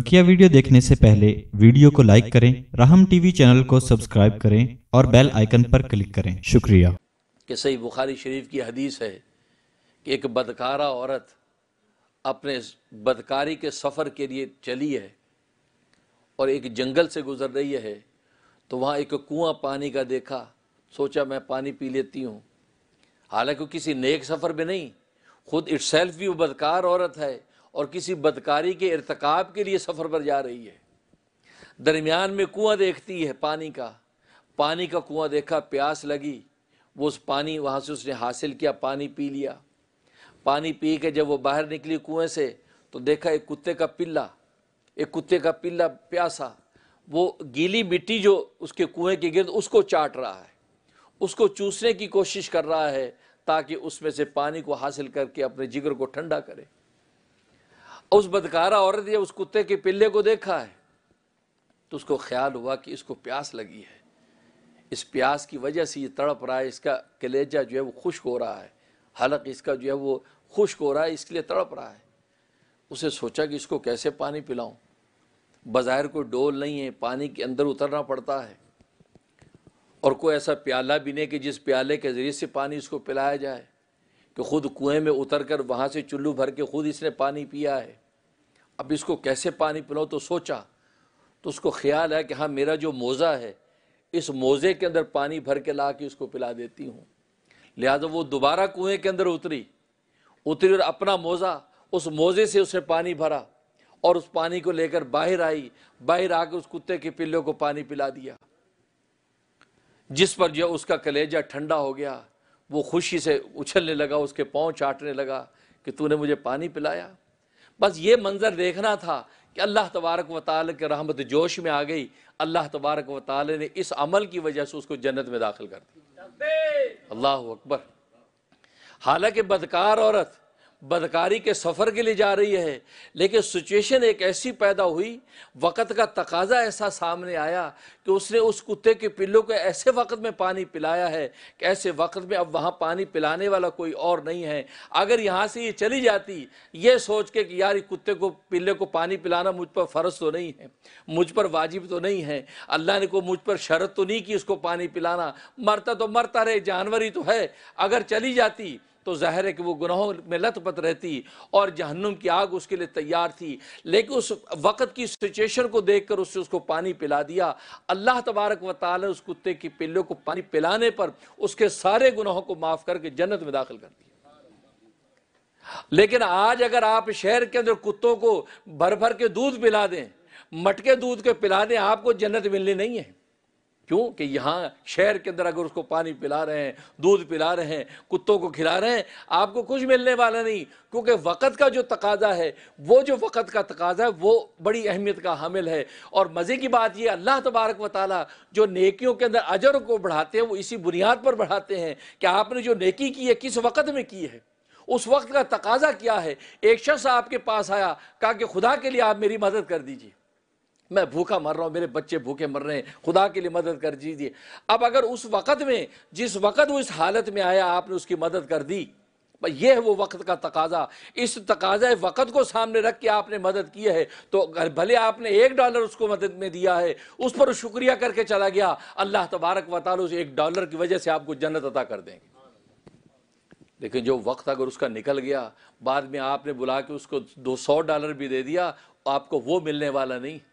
बकिया वीडियो देखने से पहले वीडियो को लाइक करें राहम टीवी चैनल को सब्सक्राइब करें और बेल आइकन पर क्लिक करें शुक्रिया कि सही बुखारी शरीफ की हदीस है कि एक बदकारा औरत अपने बदकारी के सफ़र के लिए चली है और एक जंगल से गुजर रही है तो वहाँ एक कुआं पानी का देखा सोचा मैं पानी पी लेती हूँ हालांकि किसी नेक सफ़र में नहीं खुद इट सेल्फ भी वो बदकार औरत है और किसी बदकारी के इरतकाब के लिए सफ़र पर जा रही है दरमियान में कुआं देखती है पानी का पानी का कुआं देखा प्यास लगी वो उस पानी वहाँ से उसने हासिल किया पानी पी लिया पानी पी के जब वो बाहर निकली कुएं से तो देखा एक कुत्ते का पिल्ला एक कुत्ते का पिल्ला प्यासा वो गीली मिट्टी जो उसके कुएं के गिरद उसको चाट रहा है उसको चूसने की कोशिश कर रहा है ताकि उसमें से पानी को हासिल करके अपने जिगर को ठंडा करे उस बदकारा औरत या उस कुत्ते के पिल्ले को देखा है तो उसको ख्याल हुआ कि इसको प्यास लगी है इस प्यास की वजह से ये तड़प रहा है इसका कलेजा जो है वो खुश्क हो रहा है हलक इसका जो है वो खुश्क हो रहा है इसके लिए तड़प रहा है उसे सोचा कि इसको कैसे पानी पिलाऊं बाज़ाहिर कोई डोल नहीं है पानी के अंदर उतरना पड़ता है और कोई ऐसा प्याला भी नहीं कि जिस प्याले के ज़रिए से पानी इसको पिलाया जाए कि खुद कुएं में उतर कर वहाँ से चुल्लू भर के खुद इसने पानी पिया है अब इसको कैसे पानी पिलाओ तो सोचा तो उसको ख्याल है कि हाँ मेरा जो मोज़ा है इस मोज़े के अंदर पानी भर के ला के उसको पिला देती हूँ लिहाजा वो दोबारा कुएं के अंदर उतरी उतरी और अपना मोज़ा उस मोज़े से उसने पानी भरा और उस पानी को लेकर बाहर आई बाहर आकर उस कुत्ते के पिल्ले को पानी पिला दिया जिस पर जो उसका कलेजा ठंडा हो गया वो खुशी से उछलने लगा उसके पाँव चाटने लगा कि तूने मुझे पानी पिलाया बस ये मंज़र देखना था कि अल्लाह तबारक व ताल के रहमत जोश में आ गई अल्लाह तबारक व ताल ने इस अमल की वजह से उसको जन्नत में दाखिल कर दिया अल्लाह अकबर हालांकि बदकार औरत बदकारी के सफ़र के लिए जा रही है लेकिन सिचुएशन एक ऐसी पैदा हुई वक़्त का तकाजा ऐसा सामने आया कि उसने उस कुत्ते के पिल्लों को ऐसे वक्त में पानी पिलाया है कि ऐसे वक्त में अब वहाँ पानी पिलाने वाला कोई और नहीं है अगर यहाँ से ये चली जाती ये सोच के कि यार कुत्ते को पिल्ले को पानी पिलाना मुझ पर फ़र्ज तो नहीं है मुझ पर वाजिब तो नहीं है अल्लाह ने को मुझ पर शरत तो नहीं की उसको पानी पिलाना मरता तो मरता रहे जानवर ही तो है अगर चली जाती तो ज़ाहिर है कि वो गुनाहों में लतपत रहती और जहन्नुम की आग उसके लिए तैयार थी लेकिन उस वक़्त की सिचुएशन को देख कर उससे उसको पानी पिला दिया अल्लाह तबारक व ताल उस कुत्ते की पिल्लों को पानी पिलाने पर उसके सारे गुनाहों को माफ़ करके जन्नत में दाखिल कर दिया लेकिन आज अगर आप शहर के अंदर कुत्तों को भर भर के दूध पिला दें मटके दूध के पिला दें आपको जन्नत मिलनी नहीं है क्यों कि यहाँ शहर के अंदर अगर उसको पानी पिला रहे हैं दूध पिला रहे हैं कुत्तों को खिला रहे हैं आपको कुछ मिलने वाला नहीं क्योंकि वक़्त का जो तकाजा है वो जो वक़्त का तकाजा है वो बड़ी अहमियत का हामिल है और मज़े की बात यह अल्लाह तबारक व ताली जो नेकियों के अंदर अजर को बढ़ाते हैं वो इसी बुनियाद पर बढ़ाते हैं कि आपने जो नेकी की है किस वक़्त में की है उस वक्त का तकाजा क्या है एक शख्स आपके पास आया कहा कि खुदा के लिए आप मेरी मदद कर दीजिए मैं भूखा मर रहा हूँ मेरे बच्चे भूखे मर रहे हैं खुदा के लिए मदद कर दीजिए अब अगर उस वक़्त में जिस वक़्त वो इस हालत में आया आपने उसकी मदद कर दी ये है वो वक्त का तकाजा इस तकाजा वक़्त को सामने रख के आपने मदद की है तो अगर भले आपने एक डॉलर उसको मदद में दिया है उस पर शुक्रिया करके चला गया अल्लाह तबारक वाल उस एक डॉलर की वजह से आपको जन्नत अदा कर देंगे लेकिन जो वक्त अगर उसका निकल गया बाद में आपने बुला के उसको दो सौ डॉलर भी दे दिया आपको वो मिलने वाला नहीं